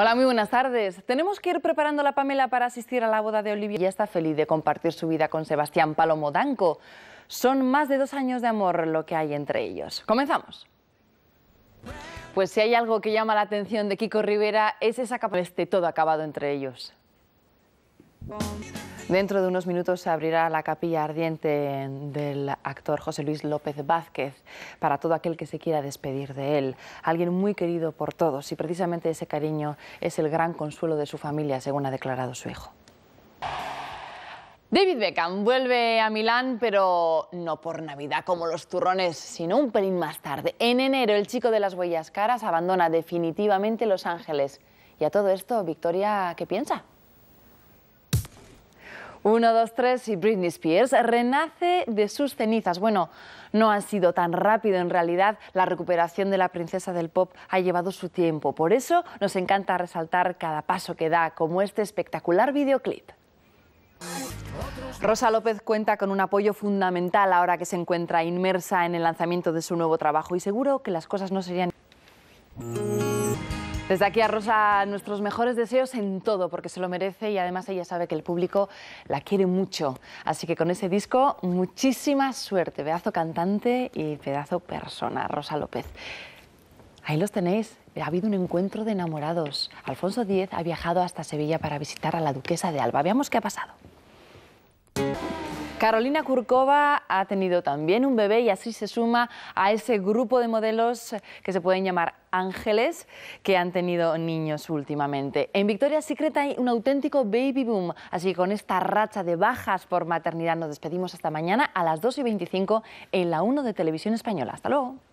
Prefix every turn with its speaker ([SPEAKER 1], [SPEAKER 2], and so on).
[SPEAKER 1] Hola, muy buenas tardes. Tenemos que ir preparando a la Pamela para asistir a la boda de Olivia. Ya está feliz de compartir su vida con Sebastián Palomo Danco. Son más de dos años de amor lo que hay entre ellos. Comenzamos. Pues si hay algo que llama la atención de Kiko Rivera es esa capa... Este todo acabado entre ellos. Dentro de unos minutos se abrirá la capilla ardiente del actor José Luis López Vázquez para todo aquel que se quiera despedir de él. Alguien muy querido por todos y precisamente ese cariño es el gran consuelo de su familia, según ha declarado su hijo. David Beckham vuelve a Milán, pero no por Navidad como los turrones, sino un pelín más tarde. En enero, el chico de las huellas caras abandona definitivamente Los Ángeles. Y a todo esto, Victoria, ¿qué piensa? 1, 2, 3 y Britney Spears renace de sus cenizas. Bueno, no ha sido tan rápido en realidad. La recuperación de la princesa del pop ha llevado su tiempo. Por eso nos encanta resaltar cada paso que da, como este espectacular videoclip. Rosa López cuenta con un apoyo fundamental ahora que se encuentra inmersa en el lanzamiento de su nuevo trabajo y seguro que las cosas no serían... Desde aquí a Rosa nuestros mejores deseos en todo, porque se lo merece y además ella sabe que el público la quiere mucho. Así que con ese disco, muchísima suerte. Pedazo cantante y pedazo persona, Rosa López. Ahí los tenéis. Ha habido un encuentro de enamorados. Alfonso X ha viajado hasta Sevilla para visitar a la duquesa de Alba. Veamos qué ha pasado. Carolina Kurkova ha tenido también un bebé y así se suma a ese grupo de modelos que se pueden llamar ángeles que han tenido niños últimamente. En Victoria's Secret hay un auténtico baby boom, así que con esta racha de bajas por maternidad nos despedimos hasta mañana a las 2 y 25 en la 1 de Televisión Española. Hasta luego.